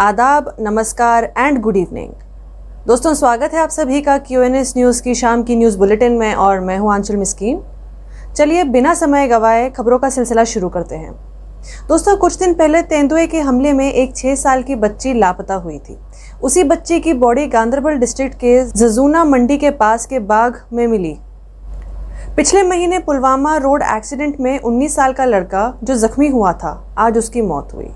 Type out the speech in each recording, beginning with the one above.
आदाब नमस्कार and good evening दोस्तों स्वागत है आप सभी का क्यू एन एस न्यूज़ की शाम की न्यूज़ बुलेटिन में और मैं हूं आंचल मिस्कीन चलिए बिना समय गवाए खबरों का सिलसिला शुरू करते हैं दोस्तों कुछ दिन पहले तेंदुए के हमले में एक छः साल की बच्ची लापता हुई थी उसी बच्ची की बॉडी गांधरबल डिस्ट्रिक्ट के जजूना मंडी के पास के बाग में मिली पिछले महीने पुलवामा रोड एक्सीडेंट में 19 साल का लड़का जो जख्मी हुआ था आज उसकी मौत हुई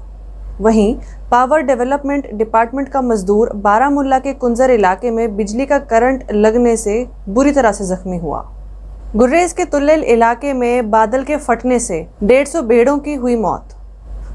वहीं पावर डेवलपमेंट डिपार्टमेंट का मजदूर बारामुल्ला के कुंजर इलाके में बिजली का करंट लगने से बुरी तरह से जख्मी हुआ गुर्रेज के तुल्ल इलाके में बादल के फटने से 150 भेड़ों की हुई मौत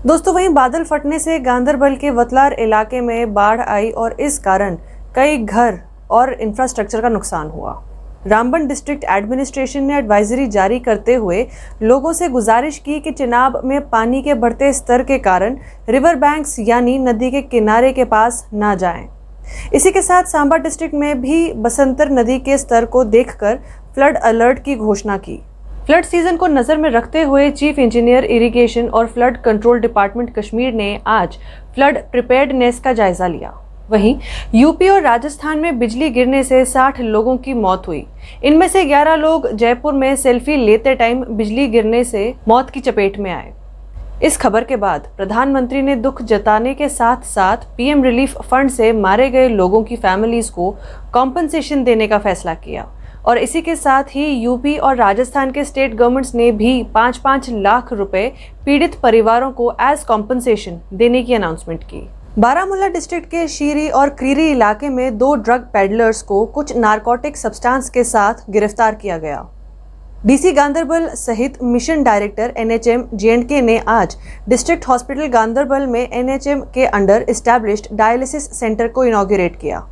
दोस्तों वहीं बादल फटने से गांधरबल के वतलार इलाके में बाढ़ आई और इस कारण कई घर और इंफ्रास्ट्रक्चर का नुकसान हुआ रामबन डिस्ट्रिक्ट एडमिनिस्ट्रेशन ने एडवाइजरी जारी करते हुए लोगों से गुजारिश की कि चिनाब में पानी के बढ़ते स्तर के कारण रिवर बैंक्स यानी नदी के किनारे के पास ना जाएं। इसी के साथ सांबा डिस्ट्रिक्ट में भी बसंतर नदी के स्तर को देखकर फ्लड अलर्ट की घोषणा की फ्लड सीजन को नज़र में रखते हुए चीफ इंजीनियर इरिगेशन और फ्लड कंट्रोल डिपार्टमेंट कश्मीर ने आज फ्लड प्रिपेयर्डनेस का जायजा लिया वहीं यूपी और राजस्थान में बिजली गिरने से 60 लोगों की मौत हुई इनमें से 11 लोग जयपुर में सेल्फी लेते टाइम बिजली गिरने से मौत की चपेट में आए इस खबर के बाद प्रधानमंत्री ने दुख जताने के साथ साथ पीएम रिलीफ फंड से मारे गए लोगों की फैमिलीज को कॉम्पनसेशन देने का फैसला किया और इसी के साथ ही यूपी और राजस्थान के स्टेट गवर्नमेंट्स ने भी पाँच पाँच लाख रुपए पीड़ित परिवारों को एज कॉम्पनसेशन देने की अनाउंसमेंट की बारामूला डिस्ट्रिक्ट के शीरी और क्रीरी इलाके में दो ड्रग पेडलर्स को कुछ नारकोटिक सब्सटेंस के साथ गिरफ्तार किया गया डीसी गांधरबल सहित मिशन डायरेक्टर एनएचएम जेएनके ने आज डिस्ट्रिक्ट हॉस्पिटल गांधरबल में एनएचएम के अंडर इस्टेब्लिश्ड डायलिसिस सेंटर को इनाग्रेट किया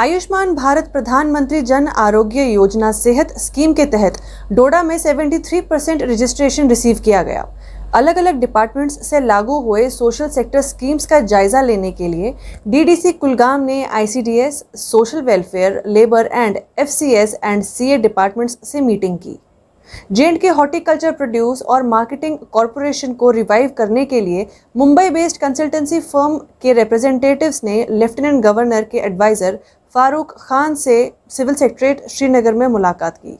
आयुष्मान भारत प्रधानमंत्री जन आरोग्य योजना सेहत स्कीम के तहत डोडा में 73 परसेंट रजिस्ट्रेशन रिसीव किया गया अलग अलग डिपार्टमेंट्स से लागू हुए सोशल सेक्टर स्कीम्स का जायजा लेने के लिए डीडीसी कुलगाम ने ICDS, social welfare labour and FCS and CA departments से मीटिंग की जे के हॉर्टिकल्चर प्रोड्यूस और मार्केटिंग कॉरपोरेशन को रिवाइव करने के लिए मुंबई बेस्ड कंसल्टेंसी फर्म के रिप्रेजेंटेटिव्स ने लेफ्टिनेंट गवर्नर के एडवाइज़र फारूक खान से सिविल सेक्रेटरेट श्रीनगर में मुलाकात की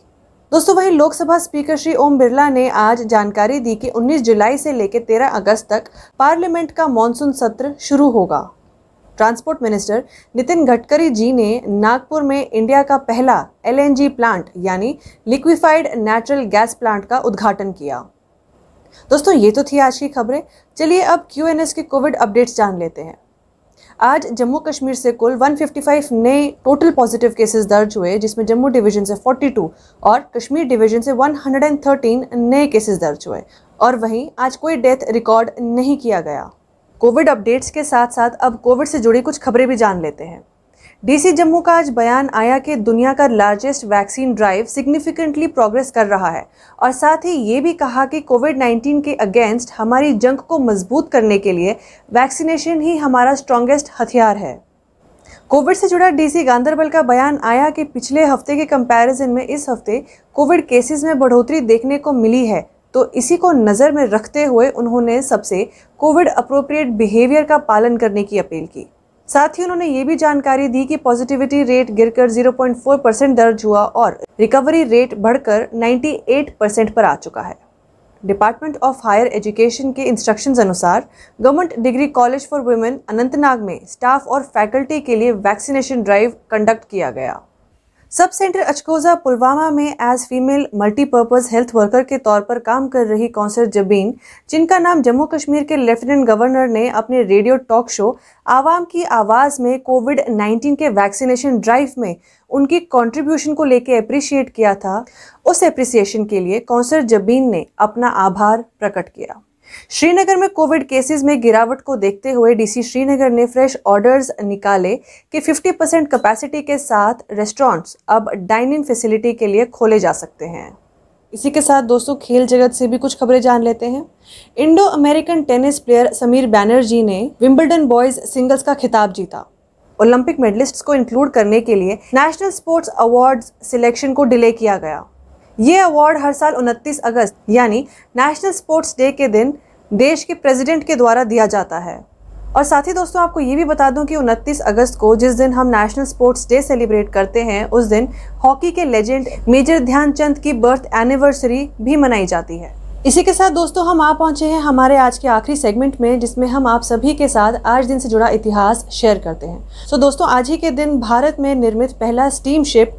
दोस्तों वहीं लोकसभा स्पीकर श्री ओम बिरला ने आज जानकारी दी कि 19 जुलाई से लेकर 13 अगस्त तक पार्लियामेंट का मानसून सत्र शुरू होगा ट्रांसपोर्ट मिनिस्टर नितिन गडकरी जी ने नागपुर में इंडिया का पहला एलएनजी प्लांट यानी लिक्विफाइड नेचुरल गैस प्लांट का उद्घाटन किया दोस्तों ये तो थी आज की खबरें चलिए अब क्यू के कोविड अपडेट्स जान लेते हैं आज जम्मू कश्मीर से कुल 155 नए टोटल पॉजिटिव केसेस दर्ज हुए जिसमें जम्मू डिवीजन से 42 और कश्मीर डिवीजन से 113 नए केसेस दर्ज हुए और वहीं आज कोई डेथ रिकॉर्ड नहीं किया गया कोविड अपडेट्स के साथ साथ अब कोविड से जुड़ी कुछ खबरें भी जान लेते हैं डीसी जम्मू का आज बयान आया कि दुनिया का largest vaccine drive significantly progress कर रहा है और साथ ही ये भी कहा कि कोविड 19 के अगेंस्ट हमारी जंग को मजबूत करने के लिए वैक्सीनेशन ही हमारा स्ट्रॉन्गेस्ट हथियार है कोविड से जुड़ा डीसी गांधरबल का बयान आया कि पिछले हफ्ते के कंपैरिजन में इस हफ्ते कोविड केसेस में बढ़ोतरी देखने को मिली है तो इसी को नज़र में रखते हुए उन्होंने सबसे कोविड अप्रोप्रिएट बिहेवियर का पालन करने की अपील की साथ ही उन्होंने ये भी जानकारी दी कि पॉजिटिविटी रेट गिरकर 0.4 परसेंट दर्ज हुआ और रिकवरी रेट बढ़कर 98 परसेंट पर आ चुका है डिपार्टमेंट ऑफ हायर एजुकेशन के इंस्ट्रक्शंस अनुसार government degree college for women Anantnag में स्टाफ और फैकल्टी के लिए वैक्सीनेशन ड्राइव कंडक्ट किया गया सब सेंटर अचकोजा पुलवामा में as female multipurpose health worker के तौर पर काम कर रही कौंसर जबीन जिनका नाम जम्मू कश्मीर के लेफ्टिनेंट गवर्नर ने अपने रेडियो टॉक शो आवाम की आवाज़ में कोविड 19 के वैक्सीनेशन ड्राइव में उनकी कंट्रीब्यूशन को लेकर अप्रिशिएट किया था उस एप्रिसिएशन के लिए कौंसर जबीन ने अपना आभार प्रकट किया श्रीनगर में कोविड केसेस में गिरावट को देखते हुए डीसी श्रीनगर ने फ्रेश ऑर्डर्स निकाले कि 50 परसेंट कैपेसिटी के साथ रेस्टोरेंट्स अब डाइन इन फैसिलिटी के लिए खोले जा सकते हैं इसी के साथ दोस्तों खेल जगत से भी कुछ खबरें जान लेते हैं Indo American tennis player Sameer Banerjee ने विम्बलडन बॉयज सिंगल्स का खिताब जीता ओलंपिक मेडलिस्ट्स को इंक्लूड करने के लिए नेशनल स्पोर्ट्स अवार्ड्स सिलेक्शन को डिले किया गया ये अवार्ड हर साल 29 अगस्त यानी नेशनल स्पोर्ट्स डे के दिन देश के प्रेसिडेंट के द्वारा दिया जाता है और साथ ही दोस्तों आपको ये भी बता दूं कि 29 अगस्त को जिस दिन हम नेशनल स्पोर्ट्स डे सेलिब्रेट करते हैं उस दिन हॉकी के लेजेंड मेजर ध्यानचंद की बर्थ एनिवर्सरी भी मनाई जाती है इसी के साथ दोस्तों हम आ पहुंचे हैं हमारे आज के आखिरी सेगमेंट में जिसमें हम आप सभी के साथ आज दिन से जुड़ा इतिहास शेयर करते हैं सो so दोस्तों आज ही के दिन भारत में निर्मित पहला स्टीमशिप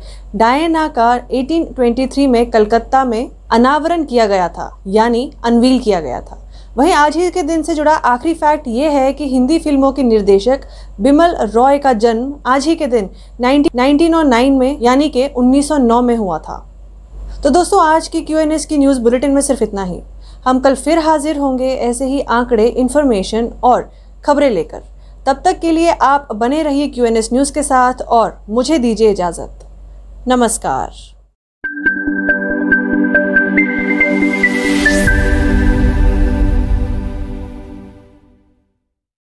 डायना का 1823 में कलकत्ता में अनावरण किया गया था यानी अनवील किया गया था वहीं आज ही के दिन से जुड़ा आखिरी फैक्ट ये है कि हिंदी फिल्मों के निर्देशक बिमल रॉय का जन्म आज ही के दिन 1909 में यानी कि 1909 में हुआ था तो दोस्तों आज की क्यू की न्यूज़ बुलेटिन में सिर्फ इतना ही हम कल फिर हाजिर होंगे ऐसे ही आंकड़े इन्फॉर्मेशन और खबरें लेकर तब तक के लिए आप बने रहिए क्यू न्यूज़ के साथ और मुझे दीजिए इजाज़त नमस्कार